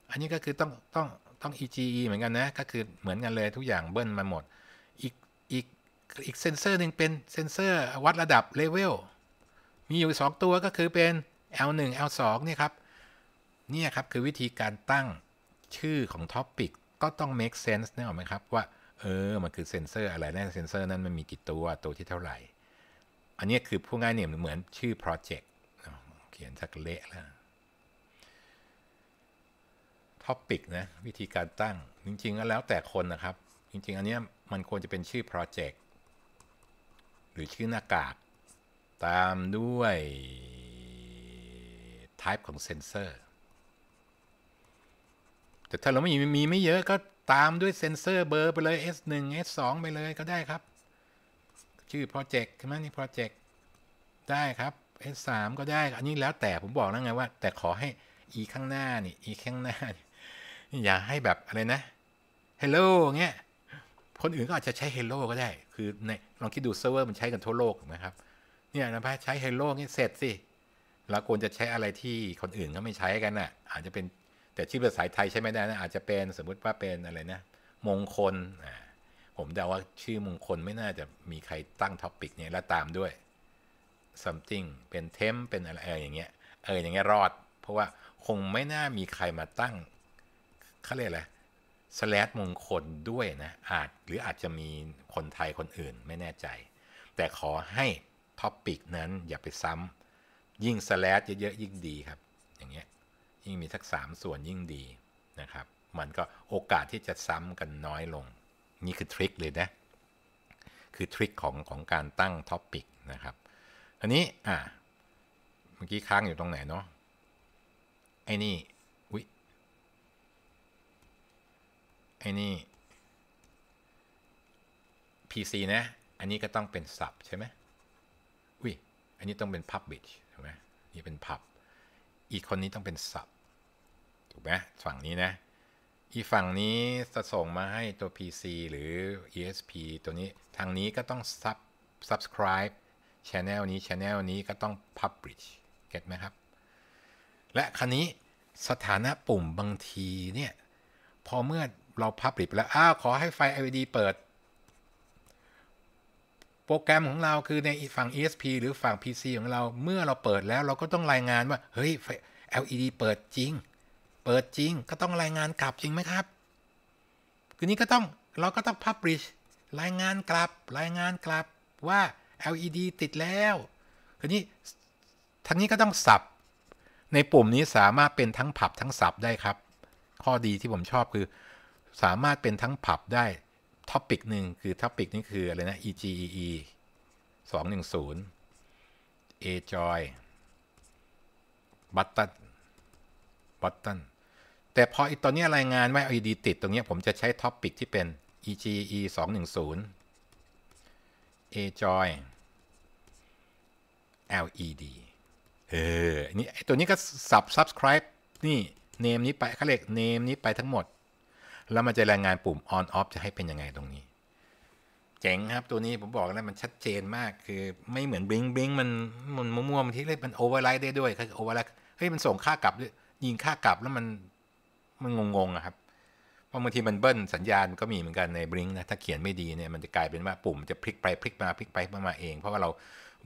อันนี้ก็คือต้องต้องต้อง EGE เหมือนกันนะก็คือเหมือนกันเลยทุกอย่างเบิ้ลมาหมดอีกอีกอีกเซนเซอร์หนึ่งเป็นเซนเซอร์วัดระดับเลเวลมีอยู่ 2 ตัวก็คือเป็น L1 L2 เนี่ยครับเนี่ยครับคือวิธีการตั้งชื่อของท็อปิกก็ต้อง make sense นึกรอไหมครับว่า เออ มันคือเซนเซอร์อะไรนะเซนเซอร์นั้นมันมีกี่ตัว ตัวที่เท่าไหร่ อันนี้คือพูดง่ายเนี่ย เหมือนชื่อโปรเจกต์เขียนสักเละแล้วท็อปิกนะ วิธีการตั้งจริงๆแล้วแต่คนนะครับ จริงๆ อันนี้มันควรจะเป็นชื่อโปรเจกต์หรือชื่อหน้ากากตามด้วย Type ของเซนเซอร์แต่ถ้าเราไม่มีมีไม่เยอะก็ตามด้วยเซนเซอร์เบอร์ไปเลย S1 S2 ไปเลยก็ได้ครับ ชื่อโปรเจกต์ใช่ไหมนี่โปรเจกต์ได้ครับ S3 ก็ได้ อันนี้แล้วแต่ผมบอกแล้วไงว่า แต่ขอให้ E ข้างหน้านี่ E ข้างหน้าอย่าให้แบบอะไรนะ Hello เงี้ยคนอื่นก็อาจจะใช้ Hello ก็ได้ คือในลองคิดดูเซิร์ฟเวอร์มันใช้กันทั่วโลกนะครับ เนี่ยนะพ่ใช้ Hello งียเสร็จสิแล้วควรจะใช้อะไรที่คนอื่นก็ไม่ใช้กันอนะ่ะอาจจะเป็นแต่ชื่อภาษาไทยใช้ไม่ได้นะอาจจะเป็นสมมุติว่าเป็นอะไรนะ มงคลอ่าผมเดาว่าชื่อมงคลไม่น่าจะมีใครตั้งท็อปิกเนี่ยแล้วตามด้วย something เป็นเทมเป็นอะไรอย่างเงี้ยเอออย่างเงี้ยรอด เพราะว่าคงไม่น่ามีใครมาตั้งเขาเรียกอะไรสแลดมงคลด้วยนะอาจหรืออาจจะมีคนไทยคนอื่นไม่แน่ใจ แต่ขอให้ท็อปิกนั้นอย่าไปซ้ำ ยิ่งสแลดเยอะๆยิ่งดีครับ อย่างเงี้ยยิ่งมีสักสามส่วนยิ่งดี นะ ครับ มัน ก็โอกาสที่จะซ้ำกันน้อยลงนี่คือ ทริคเลยนะคือ ทริคของของการตั้งท็อปิก นะ ครับอันนี้ อ่ะเมื่อกี้ค้างอยู่ตรงไหนเนาะไอ้นี่อุ้ยไอ้นี่ PC นะอันนี้ ก็ ต้อง เป็น sub ใช่ไหมอุ้ยอันนี้ต้องเป็น p u b l i s ใช่ไหมนี่เป็น pub อีกคนนี้ต้องเป็นสับถูกไหมฝั่งนี้นะ อีฝั่งนี้สส่งมาให้ตัว PC หรือ ESP ตัวนี้ ทางนี้ก็ต้อง sub subscribe channel นี้ channel นี้ก็ต้อง publish เก็ตไหมครับและคันนี้สถานะปุ่มบางทีเนี่ย พอเมื่อเรา publish แล้ว อ้าว ขอให้ไฟ LED เปิดโปรแกรมของเราคือในฝั่ง ESP หรือฝั่ง PC ของเรา เมื่อเราเปิดแล้วเราก็ต้องรายงานว่า เฮ้ย LED เปิดจริง เปิดจริง ก็ต้องรายงานกลับจริงไหมครับ คือนี้ก็ต้องเราก็ต้อง publish รายงานกลับรายงานกลับว่า LED ติดแล้ว คือนี้ทั้งนี้ก็ต้องสับในปุ่มนี้สามารถเป็นทั้งผับทั้งสับได้ครับ ข้อดีที่ผมชอบคือ สามารถเป็นทั้งผับได้ท็อปิกหนึ่งคือท็อปิกนี้คืออะไรนะ EGEE 210 A Joy Button Button แต่พออีตอนนี้รายงานไม่า LED ติดตรงนี้ผมจะใช้ท็อปิกที่เป็น EGE 210 A Joy LED เออ นี่ตัวนี้ก็ subscribe นี่ name นี้ไปเขาเรียก name นี้ไปทั้งหมดแล้วมันจะแรงงานปุ่ม on off จะให้เป็นยังไงตรงนี้เจ๋งครับตัวนี้ผมบอกแล้วมันชัดเจนมากคือ ไม่เหมือนบลิงบลิงมันมันมั่วๆมันที่เรียกมันโอเวอร์ไลท์ได้ด้วยคือโอเวอร์ไลท์เฮ้ยมันส่งค่ากลับด้วยยิงค่ากลับแล้วมันมันงงๆครับพราะบางทีมันเบิ้ลสัญญาณก็มีเหมือนกันในบลิงนะ ถ้าเขียนไม่ดีเนี่ยมันจะกลายเป็นว่าปุ่มจะพลิกไปพลิกมาพลิก ไปมาเอง เพราะว่าเรา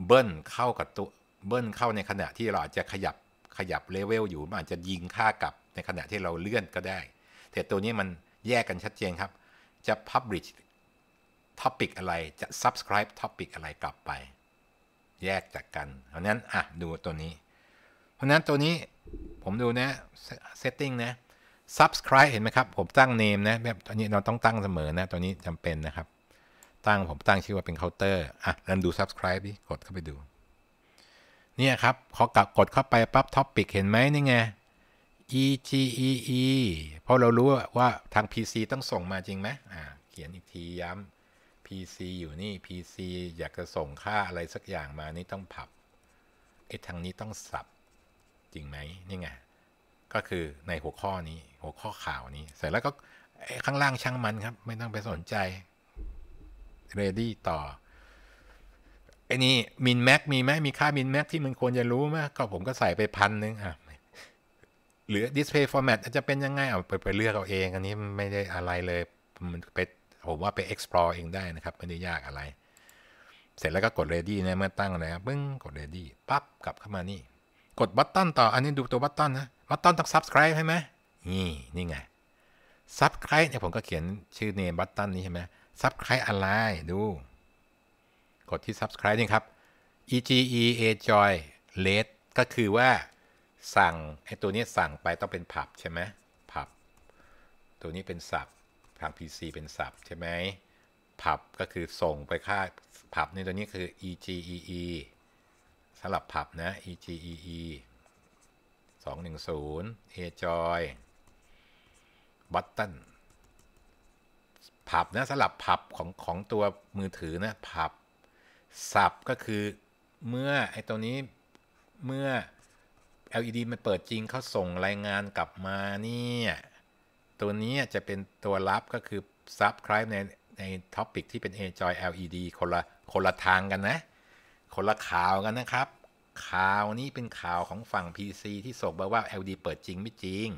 เบิ้ลเข้ากับตัวเบิ้ลเข้าในขณะที่เราอาจจะขยับขยับเลเวลอยู่ มันอาจจะยิงค่ากลับในขณะที่เราเลื่อนก็ได้ แต่ตัวนี้มันแยกกันชัดเจนครับ จะ Publish Topic อะไร จะ Subscribe Topic อะไรกลับไป แยกจากกัน เพราะนั้น อ่ะ ดูตัวนี้ เพราะนั้นตัวนี้ ผมดูนะ Setting นะ Subscribe เห็นไหมครับ ผมตั้ง Name นะแบบตอนนี้เราต้องตั้งเสมอนะ ตัวนี้จำเป็นนะครับ ตั้งผมตั้งชื่อว่าเป็นเคาน์เตอร์อ่ะลองดู Subscribe ดิกดเข้าไปดู เนี่ยครับ ขอกดเข้าไปปั๊บท็อปิกเห็นไหมนี่ไง e g e e เพราะเรารู้ว่าทาง PC ต้องส่งมาจริงไหมอ่าเขียนอีกทีย้ำ PC อยู่นี่ PC อยากจะส่งค่าอะไรสักอย่างมานี่ต้องผับไอ้ทางนี้ต้องสับจริงไหมนี่ไงก็คือในหัวข้อนี้หัวข้อข่าวนี้เสร็จแล้วก็ข้างล่างช่างมันครับ ไม่ต้องไปสนใจเรดี้ต่อไอ้นี่มินแม็กมีไหมมีค่ามินแม็กที่มันควรจะรู้ไหมก็ผมก็ใส่ไปพันหนึ่งอ่ะหรือ display format อาจจะเป็นยังไงเอาไปไปเลือกเอาเอง อันนี้ไม่ได้อะไรเลยมันไปผมว่าไป explore เองได้นะครับไม่ได้ยากอะไร เสร็จแล้วก็กด ready นะเมื่อตั้งแล้วปึ้งกด ready ปั๊บ กลับเข้ามานี่ กดบัตตันต่ออันนี้ดูตัวบัตตันนะบัตตันต้อง subscribe ใช่ไหมนี่นี่ไง subscribe เนี่ยผมก็เขียนชื่อ name บัตตันนี้ใช่ไหม subscribe อะไรดู กดที่ subscribe นี่ครับ e g e a joy late ก็คือว่าสั่งไอ้ตัวนี้สั่งไปต้องเป็นผับใช่ไหมผับ ตัวนี้เป็นสับทาง PC เป็นสับใช่ไหมผับก็คือส่งไปค่าผับในตัวนี้คือ EGEE สำหรับผับนะ EGEE 210 AJOY Button ผับนะสำหรับผับของ ของตัวมือถือนะผับสับก็คือเมื่อไอ้ตัว นี้เมื่อ LED มันเปิดจริง เขาส่งรายงานกลับมาเนี่ย ตัวนี้จะเป็นตัวรับก็คือ subscribe ในในท็อปิกที่เป็น Enjoy LED คนละคนละทางกันนะ คนละข่าวกันนะครับ ข่าวนี้เป็นข่าวของฝั่ง PC ที่ส่งมาว่า LED เปิดจริงไม่จริง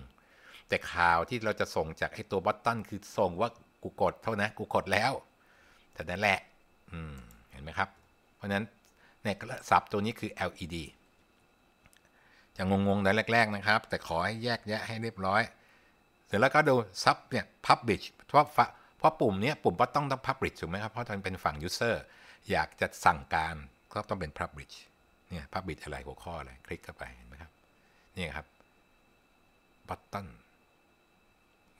แต่ข่าวที่เราจะส่งจากไอ้ตัวบัตตันคือส่งว่ากูกดเท่านะกูกดแล้วแต่นั้นแหละเห็นไหมครับ เพราะนั้นเนี่ยสับตัวนี้คือ LED จะงงไในแรกๆ นะครับ แต่ขอให้แยกแยะให้เรียบร้อย เสร็จแล้วก็ดูซับเนี่ยพับบิชเพราะเพราะปุ่มเนี้ยปุ่มก็ต้องต้องพับบิชถูกไหมครับ เพราะมันเป็นฝั่งยูเซอร์อยากจะสั่งการก็ต้องเป็นพับบิชเนี่ยพับบิชอะไรหัวข้ออะไรคลิกเข้าไปเห็นไหมครับนี่ครับบัตตัน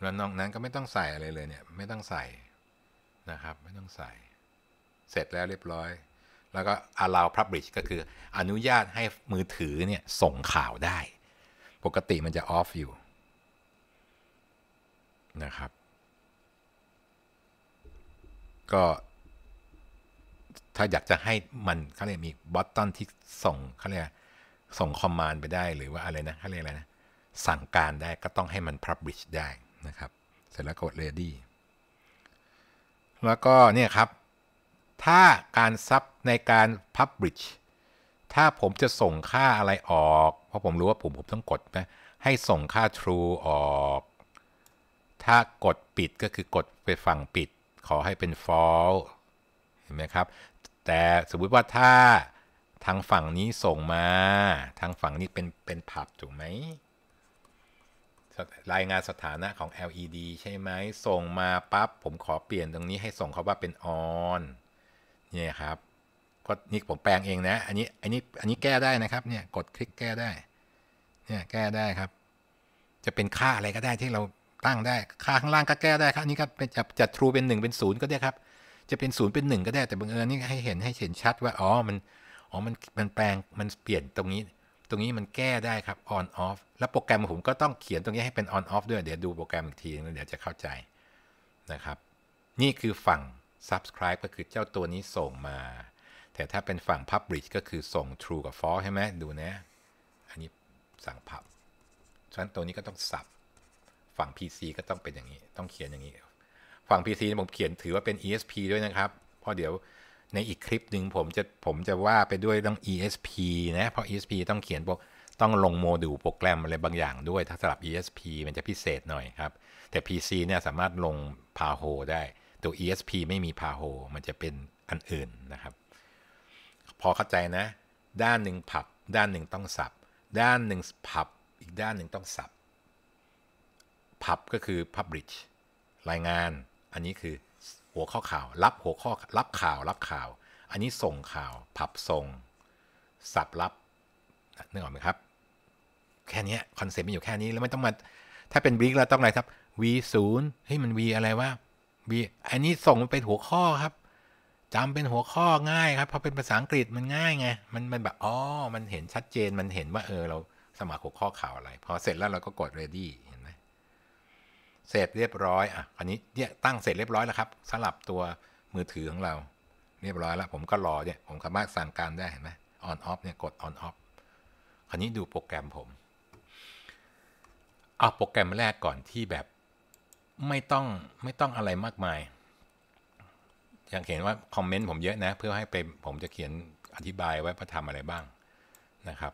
แล้วนอกนั้นก็ไม่ต้องใส่อะไรเลยเนี่ยไม่ต้องใส่นะครับไม่ต้องใส่เสร็จแล้วเรียบร้อยแล้วก็ allow publish ก็คืออนุญาตให้มือถือเนี่ย ส่งข่าวได้ ปกติมันจะ off อยู่ นะครับ ก็ ถ้าอยากจะให้มันเขาเรียกมีบอตตอนที่ส่งเขาเรียกส่งคอมมานด์ไปได้หรือว่าอะไรนะเขาเรียกอะไรนะ สั่งการได้ก็ต้องให้มัน Publish ได้นะครับ เสร็จแล้วกด ready แล้วก็เนี่ยครับถ้าการซับในการ Publish ถ้าผมจะส่งค่าอะไรออก เพราะผมรู้ว่าผมผมต้องกดนะให้ส่งค่า True ออก ถ้ากดปิดก็คือกดไปฝั่งปิด ขอให้เป็น False เห็นไหมครับ แต่สมมติว่าถ้าทางฝั่งนี้ส่งมา ทางฝั่งนี้เป็นเป็นผับถูกไหม รายงานสถานะของ LED ใช่ไหม ส่งมาปับ๊บผมขอเปลี่ยนตรงนี้ให้ส่งเขาว่าเป็น on เนี่ยครับก็นี่ผมแปลงเองนะอันนี้อันนี้อันนี้แก้ได้นะครับเนี่ยกดคลิกแก้ได้เนี่ยแก้ได้ครับ จะเป็นค่าอะไรก็ได้ที่เราตั้งได้ค่าข้างล่างก็แก้ได้ครับนี่ก็เป็นจะจะ true เป็น1 เป็น 0 ก็ได้ครับจะเป็น0เป็น1 ก็ได้ แต่บังเอิญนี่ให้เห็นให้เห็นชัดว่าอ๋อมันอ๋อมันมันแปลงมันเปลี่ยนตรงนี้ตรงนี้มันแก้ได้ครับ on off แล้วโปรแกรมผมก็ต้องเขียนตรงนี้ให้เป็น on off ด้วยเดี๋ยวดูโปรแกรมอีกทีนึงเดี๋ยวจะเข้าใจนะครับ นี่คือฝั่ง subscribe ก็คือเจ้าตัวนี้ส่งมา แต่ถ้าเป็นฝั่ง publish ก็คือส่ง true กับ false ใช่ไหมดูนะ อันนี้สั่งพับฉะนั้นตัวนี้ก็ต้องสับ ฝั่ง PC ก็ต้องเป็นอย่างนี้ ต้องเขียนอย่างนี้ ฝั่ง PC ผมเขียนถือว่าเป็น ESP ด้วยนะครับ เพราะเดี๋ยวในอีกคลิปหนึ่งผมจะผมจะว่าไปด้วยต้อง ESP นะ เพราะ ESP ต้องเขียนโต้องลงโมดูลโปรแกรมอะไรบางอย่างด้วย ถ้าสลับ ESP มันจะพิเศษหน่อยครับ แต่ PC เนี่ยสามารถลงพาโฮได้ตัว ESP ไม่มีพาโฮ มันจะเป็นอันอื่นนะครับ พอเข้าใจนะ ด้านหนึ่งผับ ด้านหนึ่งต้องสับ ด้านหนึ่งผับ อีกด้านหนึ่งต้องสับผับก็คือ publish รายงาน อันนี้คือหัวข้อข่าว รับหัวข้อ รับข่าว รับข่าว อันนี้ส่งข่าวผับส่ง สับรับนึกออกไหมครับ แค่นี้คอนเซ็ปต์มันอยู่แค่นี้ แล้วไม่ต้องมา ถ้าเป็นบริกล้วต้องอะไรครับ V ศูนย์เฮ้ย มัน V อะไรวะบีอันนี้ส่งมันเป็นหัวข้อครับ จำเป็นหัวข้อง่ายครับ เพราะเป็นภาษาอังกฤษมันง่าย ไง มันมันแบบ อ๋อ มันเห็นชัดเจน มันเห็นว่าเออเราสมัครหัวข้อข่าวอะไร พอ เสร็จแล้วเราก็กด ready เห็นไหมเสร็จเรียบร้อยอ่ะอันนี้เนี่ยตั้งเสร็จเรียบร้อยแล้ว ครับสลับตัวมือ ถือ ของ เรา เรียบร้อยแล้ว ผมก็รอเนี่ย ผมสามารถสั่งการได้ เห็นไหม on off เนี่ยกด on off คราวนี้ดูโปรแกรมผม เอาโปรแกรมแรกก่อนที่แบบไม่ต้องไม่ต้องอะไรมากมาย อยากเห็นว่าคอมเมนต์ผมเยอะนะ เพื่อให้ไปผมจะเขียนอธิบายไว้ประทำอะไรบ้างนะครับ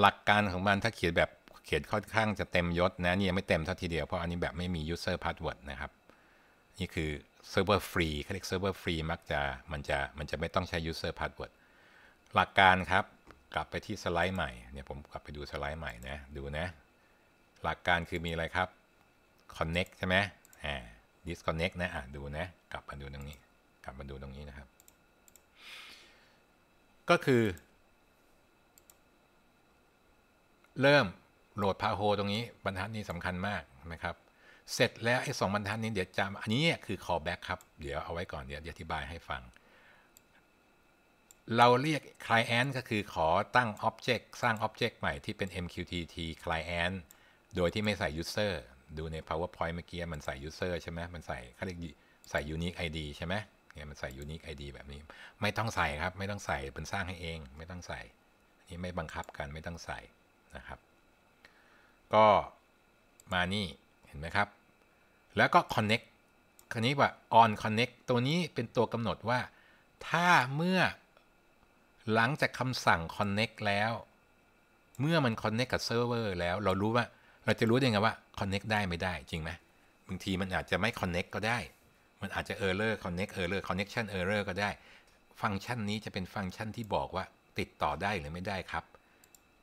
หลักการของมันถ้าเขียนแบบเขียนค่อนข้างจะเต็มยศนะนี่ยังไม่เต็มเท่าทีเดียวเพราะอันนี้แบบไม่มี user password นะครับ นี่คือเซิร์ฟเวอร์ฟรีเขาเรียกเซิร์ฟเวอร์ฟรีมักจะมันจะมันจะไม่ต้องใช้ user password หลักการครับกลับไปที่สไลด์ใหม่เนี่ยผมกลับไปดูสไลด์ใหม่นะดูนะ หลักการคือมีอะไรครับ connect ใช่ไหมอ่า disconnect นะอ่ะดู นะ กลับมาดูตรงนี้ กลับมาดู ตรงนี้นะครับ ก็คือ เริ่ม โหลด พาโฮ ตรงนี้บรรทัดนี้สำคัญมากนะครับ เสร็จแล้ว ไอ้สองบรรทัดนี้ เดี๋ยวจำ อันนี้คือ callback ครับ เดี๋ยว เอาไว้ก่อน เดี๋ยวอธิบายให้ฟัง เราเรียก client ก็คือขอตั้ง object สร้าง object ใหม่ที่เป็น MQTT client โดยที่ไม่ใส่ user ดูใน powerpoint เมื่อกี้มันใส่ user ใช่ไหมมันใส่เขาเรียกใส่ unique id ใช่ไหมเนี่ยมันใส่ unique id แบบนี้ไม่ต้องใส่ครับ ไม่ต้องใส่เป็นสร้างให้เอง ไม่ต้องใส่นี่ไม่บังคับกันไม่ต้อง ใส่นะครับ ก็มา นี่ เห็นไหมครับ แล้วก็ connect คราวนี้ว่า on connect ตัวนี้เป็นตัวกำหนดว่าถ้าเมื่อหลังจากคำสั่ง connect แล้ว เมื่อมัน connect กับเซิร์ฟเวอร์แล้วเรารู้ว่าเราจะรู้ได้ไงว่าคอนเน็กได้ไม่ได้จริงไหมบางทีมันอาจจะไม่คอนเน็กก็ได้ มันอาจจะเออร์เลอร์คอนเน็กเออร์เลอร์คอนเน็กชันเออร์เลอร์ก็ได้ ฟังก์ชันนี้จะเป็นฟังก์ชันที่บอกว่าติดต่อได้หรือไม่ได้ครับ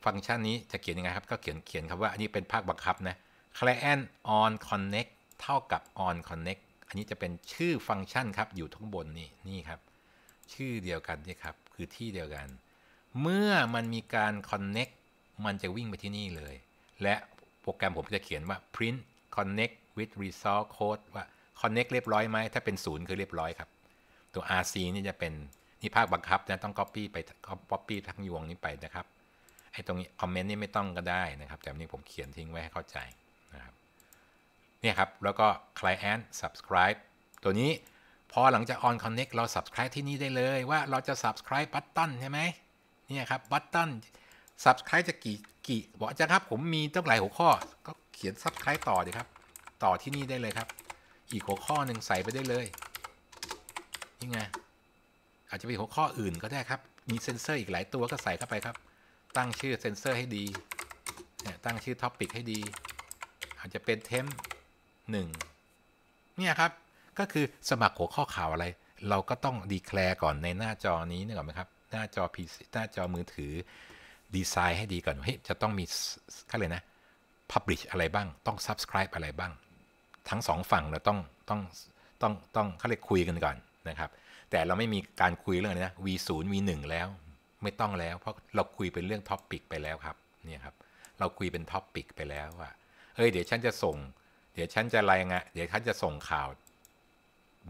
ฟังก์ชันนี้จะเขียนยังไงครับ ก็เขียนเขียนครับว่าอันนี้เป็นภาคบังคับนะ client on connect เท่ากับ on connect อันนี้จะเป็นชื่อฟังก์ชันครับอยู่ทั้งบนนี่นี่ครับ ชื่อเดียวกันนี่ครับคือที่เดียวกัน เมื่อมันมีการ connect มันจะวิ่งไปที่นี่เลย และโปรแกรม ผมจะเขียนว่า print connect with resource code ว่า connect เรียบร้อยไหม ถ้าเป็นศูนย์คือเรียบร้อยครับ ตัว rc นี่จะเป็นนี่ภาคบังคับนะต้อง copy ไป copy ทั้งยวงนี้ไปนะครับ ไอ้ ตรงนี้ comment นี่ไม่ต้องก็ได้นะครับ แต่นี้ผมเขียนทิ้งไว้ ให้เข้าใจ นะครับ เนี่ยครับ แล้วก็ client subscribe ตัวนี้พอหลังจาก on connect เรา subscribe ที่นี่ได้เลยว่าเราจะ subscribe button ใช่ไหมเนี่ยครับ button subscribe จะกี่กิบอกอาจารย์ครับผมมีตั้งหลายหัวข้อก็เขียนซับไคล้ต่อดีครับ ต่อที่นี่ได้เลยครับ อีกหัวข้อหนึ่งใส่ไปได้เลยนี่ไงอาจจะเป็นหัวข้ออื่นก็ได้ ครับมีเซนเซอร์อีกหลายตัวก็ใส่เข้าไปครับ ตั้งชื่อเซนเซอร์ให้ดีเนี่ยตั้งชื่อท็อปิกให้ดี อาจจะเป็นเทมหนึ่งเนี่ยครับก็คือสมัครหัวข้อข่าวอะไร เราก็ต้องดีแคลร์ก่อนในหน้าจอนี้นี่ก่อนไหมครับหน้าจอพีซีหน้าจอมือถือดีไซน์ให้ดีก่อนเฮ้ยจะต้องมีก็เลยนะ Publish อะไรบ้างต้อง Subscribe อะไรบ้าง ทั้งสองฝั่งเราต้องต้องต้องต้องเขาเรียกคุยกันก่อนนะครับแต่เราไม่มีการคุยเรื่องนี้นะ V0 V1 แล้ว ไม่ต้องแล้วเพราะเราคุยเป็นเรื่องท็อปปิกไปแล้วครับ เนี่ยครับเราคุยเป็นท็อปปิกไปแล้วว่าเฮ้ยเดี๋ยวฉันจะส่งเดี๋ยวฉันจะรายงานเดี๋ยวฉันจะส่งข่าว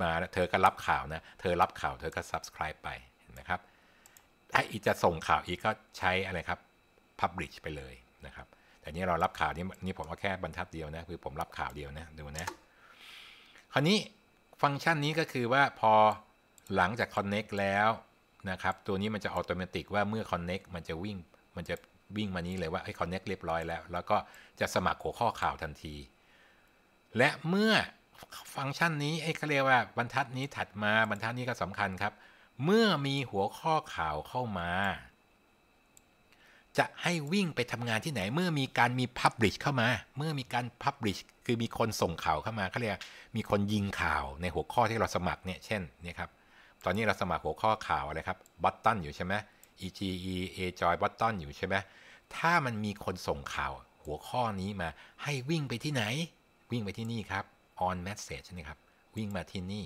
มาเธอก็รับข่าวนะเธอรับข่าวเธอก็ subscribe ไปนะครับถ้าอีจะส่งข่าวอีกก็ใช้อะไรครับ Publish ไปเลยนะครับแต่นี้เรารับข่าวนี้นี่ผมว่าแค่บรรทัดเดียวนะคือผมรับข่าวเดียวนะดูนะคราวนี้ฟังก์ชันนี้ก็คือว่าพอหลังจาก Connect แล้วนะครับ ตัวนี้มันจะอัตโนมัติว่าเมื่อ Connect มันจะวิ่งมันจะวิ่งมานี้เลยว่าไอ้คอนเน็กเรียบร้อยแล้ว แล้วก็จะสมัครหัวข้อข่าวทันที และเมื่อฟังก์ชันนี้ไอ้เขาเรียกว่าบรรทัดนี้ถัดมาบรรทัดนี้ก็สำคัญครับเมื่อมีหัวข้อข่าวเข้ามา จะให้วิ่งไปทำงานที่ไหน เมื่อมีการมีพับลิชเข้ามา เมื่อมีการพับลิชคือมีคนส่งข่าวเข้ามาเขาเรียกมีคนยิงข่าวในหัวข้อที่เราสมัครเนี่ยเช่นเนี่ยครับตอนนี้เราสมัครหัวข้อข่าวอะไรครับบัตตันอยู่ใช่ไหม EGE A Joy b u t t o n อยู่ใช่ไหมถ้ามันมีคนส่งข่าวหัวข้อนี้มา ให้วิ่งไปที่ไหน วิ่งไปที่นี่ครับ on message นี่ครับวิ่งมาที่นี่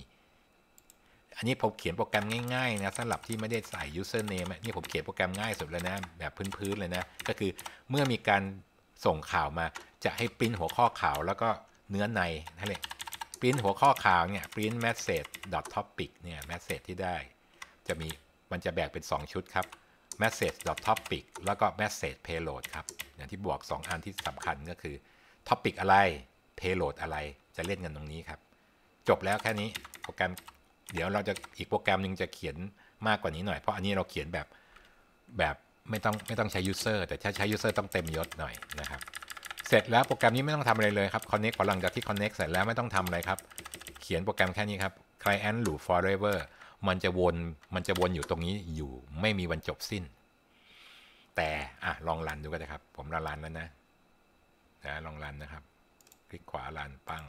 อันนี้ผมเขียนโปรแกรมง่ายๆนะสำหรับที่ไม่ได้ใส่ username นี่ผมเขียนโปรแกรมง่ายสุดแล้วนะ แบบพื้นๆเลยนะก็คือเมื่อมีการส่งข่าวมาจะให้ปริ้นหัวข้อข่าวแล้วก็เนื้อในนั่นแหละปริ้นหัวข้อข่าวเนี่ยปริ้น message topic เนี่ย message ที่ได้จะมีมันจะแบ่งเป็น 2 ชุดครับ message topic แล้วก็ message payload ครับ อย่างที่บอก2อันที่สำคัญก็คือ topic อะไร payload อะไรจะเล่นกันตรงนี้ครับจบแล้วแค่นี้โปรแกรมเดี๋ยวเราจะอีกโปรแกรมหนึ่งจะเขียนมากกว่านี้หน่อย เพราะอันนี้เราเขียนแบบแบบไม่ต้องไม่ต้องใช้ user แต่ถ้าใช้ user ต้องเต็มยศหน่อยนะครับ เสร็จแล้วโปรแกรมนี้ไม่ต้องทำอะไรเลยครับ connect พอหลังจากที่ connect เสร็จแล้วไม่ต้องทำอะไรครับเขียนโปรแกรมแค่นี้ครับ client loop forever มันจะวนมันจะวนอยู่ตรงนี้อยู่ไม่มีวันจบสิ้น แต่อ่ะลองรันดูก็ได้ครับผมรันรันแล้วนะนะลองรันนะครับคลิกขวารันปัง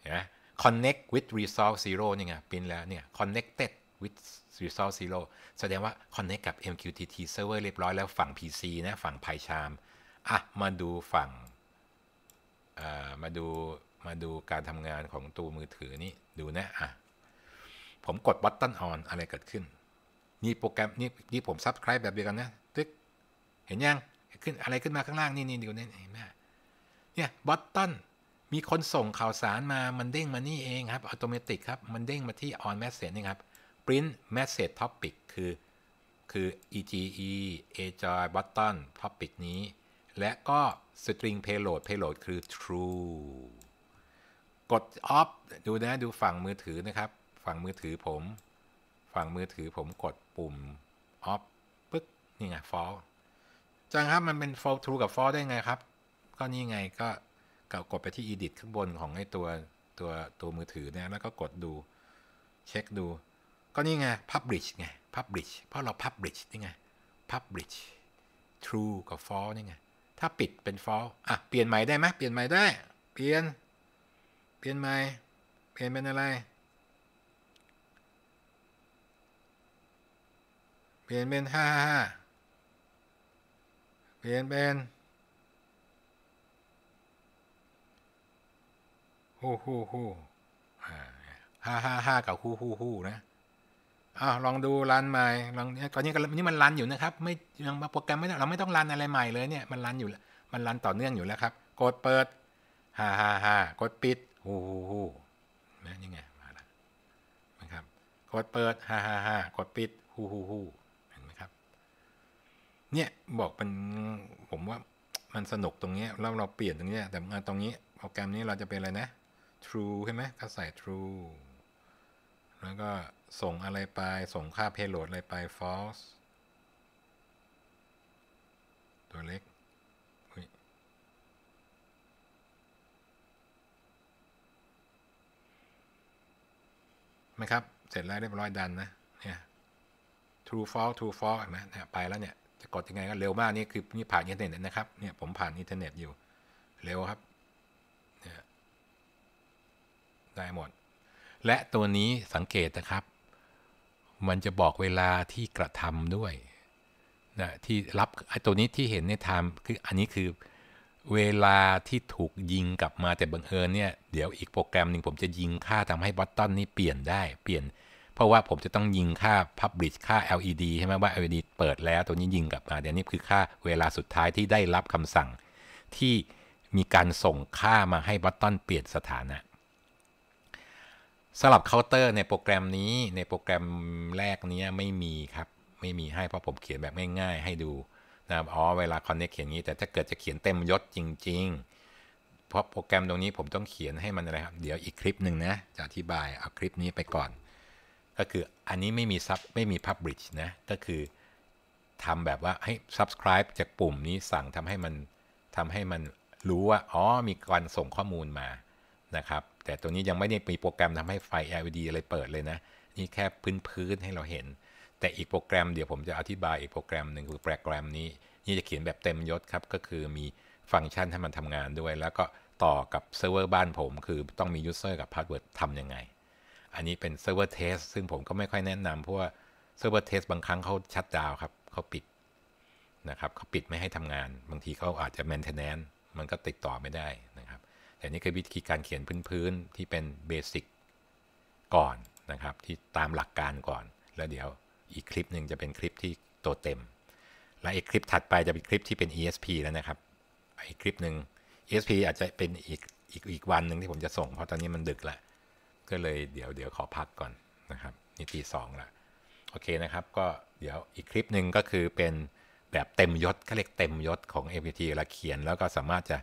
เห็นไหม connect with result zero นี่ไงปิน แล้ว เนี่ย connected with result zero แสดงว่า connect กับ MQTT server เรียบร้อยแล้วฝั่ง PC นะ ฝั่ง PyCharm อ่ะ มาดูฝั่งมาดู มา ดู การทำงานของตัวมือถือ นี่ดู นะ อ่ะ ผมกดบัตตันออนอะไรเกิดขึ้น นี่ โปรแกรม นี่นี่ผมซับสไคร b ์แบบเดียวกันนะตึ๊ก เห็น ยังขึ้นอะไรขึ้นมาข้างล่างนี่นี่ดูนี่เห็นไหมเนี่ยบัตตันมีคนส่งข่าวสารมา มันเด้งมา นี่ เอง ครับอัตโนมัติครับ มันเด้งมาที่ on message นี่ครับ print message topic คือคือ ege ajoy button topic นี้ และก็ string payload payload คือ true กด off ดูนะดูฝั่งมือถือนะครับ ฝั่งมือถือผม ฝั่งมือถือผมกดปุ่ม off ปึ๊กนี่ไง false จังครับ มันเป็น false true กับ false ได้ไงครับ ก็นี่ไงก็กากดไปที่ edit ข้างบนของไอ้ตัวตัวตัวมือถือเนี่ยแล้วก็กดดูเช็คดูก็นี่ไง publish ไง publish เพราะเรา publish นี่ไง publish true กับ false นี่ไงถ้าปิดเป็น false อ่ะเปลี่ยนใหม่ได้ไหมเปลี่ยนใหม่ได้เปลี่ยนเปลี่ยนใหม่เปลี่ยนเป็นอะไรเปลี่ยนเป็นห้าห้าเปลี่ยนเป็นฮู้ฮู้ฮู้ห้าห้าห้ากับฮู้ฮู้ฮู้นะอ่าลองดูรันใหม่ลองเนียตอนนี้นี่มันรันอยู่นะครับไม่ยังโปรแกรมไม่เราไม่ต้องรันอะไรใหม่เลยเนี่ยมันรันอยู่มันรันต่อเนื่องอยู่แล้วครับกดเปิดห้าห้าห้ากดปิดฮู้ฮู้ฮู้นะยังไงมาละนะครับกดเปิดห้าห้าห้ากดปิดฮู้ฮู้ฮู้เห็นไหมครับเนี่ยบอกเป็นผมว่ามันสนุกตรงนี้แล้วเราเปลี่ยนตรงนี้แต่ตรงนี้ โปรแกรมนี้เราจะเป็นอะไรนะ true ใช่ไหมก็ใส่ true แล้วก็ส่งอะไรไปส่งค่า payload อะไรไป false ตัวเล็กไหมครับ เสร็จแล้วเรียบร้อยดันนะ เนี่ย true false true false เห็นไหมเนี่ยไปแล้วเนี่ย จะกดยังไงก็เร็วมาก นี่คือนี่ผ่านอินเทอร์เน็ตนะครับ เนี่ยผมผ่านอินเทอร์เน็ตอยู่เร็วครับได้หมดและตัวนี้สังเกตนะครับ มันจะบอกเวลาที่กระทำด้วยนะที่รับไอ้ตัวนี้ที่เห็นในไทม์คืออันนี้คือเวลาที่ถูกยิงกลับมาแต่บังเอิญเนี่ยเดี๋ยวอีกโปรแกรมหนึ่งผมจะยิงค่าทำให้บัตตอนนี้เปลี่ยนได้เปลี่ยน เพราะว่าผมจะต้องยิงค่า Publish ค่า LED ใช่ไหมว่า LED เปิดแล้วตัวนี้ยิงกลับมาเดี๋ยวนี้คือค่าเวลาสุดท้ายที่ได้รับคำสั่งที่มีการส่งค่ามาให้บัตตอนเปลี่ยนสถานะสำหรับเคาน์เตอร์ในโปรแกรมนี้ในโปรแกรมแรกนี้ไม่มีครับไม่มีให้เพราะผมเขียนแบบง่ายๆ ให้ดูนะครับอ๋อเวลาคอนเนคเขียนงี้แต่ถ้าเกิดจะเขียนเต็มยศจริงๆเพราะโปรแกรมตรงนี้ผมต้องเขียนให้มันอะไรครับ เดี๋ยวอีกคลิปหนึ่งนะ จะอธิบายเอาคลิปนี้ไปก่อน ก็คืออันนี้ไม่มีซับไม่มีพับบริดจ์นะ ก็คือทำแบบว่าให้ subscribe จากปุ่มนี้สั่งทำให้มันทำให้มันรู้ว่าอ๋อมีการส่งข้อมูลมานะครับแต่ตัวนี้ยังไม่ได้มีโปรแกรมทำให้ไฟ LED อะไรเปิดเลยนะ นี่แค่พื้นๆให้เราเห็น แต่อีกโปรแกรมเดี๋ยวผมจะอธิบายอีกโปรแกรมหนึ่งคือโปรแกรมนี้นี่จะเขียนแบบเต็มยศครับก็คือมีฟังก์ชันให้มันทำงานด้วย แล้วก็ต่อกับเซิร์ฟเวอร์บ้านผมคือต้องมียูเซอร์กับพาสเวิร์ดทำยังไง อันนี้เป็นเซิร์ฟเวอร์เทสซึ่งผมก็ไม่ค่อยแนะนำเพราะว่าเซิร์ฟเวอร์เทสบางครั้งเขาชัดดาวครับเขาปิดนะครับเขาปิดไม่ให้ทำงาน บางทีเขาอาจจะแมนเทนแนนมันก็ติดต่อไม่ได้แต่นี่คือวิธีการเขียนพื้นๆที่เป็นเบสิกก่อนนะครับ ที่ตามหลักการก่อน แล้วเดี๋ยวอีกคลิปหนึ่งจะเป็นคลิปที่ตัวเต็ม และอีกคลิปถัดไปจะเป็นคลิปที่เป็น ESP แล้วนะครับ อีกคลิปหนึ่ง ESP อาจจะเป็นอีกอีกอีกวันหนึ่งที่ผมจะส่งเพราะตอนนี้มันดึกแล้วก็เลยเดี๋ยวเดี๋ยวขอพักก่อนนะครับนี่ตีสองละโอเคนะครับ ก็เดี๋ยวอีกคลิปหนึ่งก็คือเป็นแบบเต็มยศเขาเรียกเต็มยศของ MPT เวลาเขียนแล้วก็สามารถจะ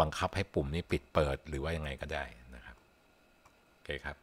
บังคับให้ปุ่มนี้ปิดเปิดหรือว่ายังไงก็ได้นะครับโอเคครับ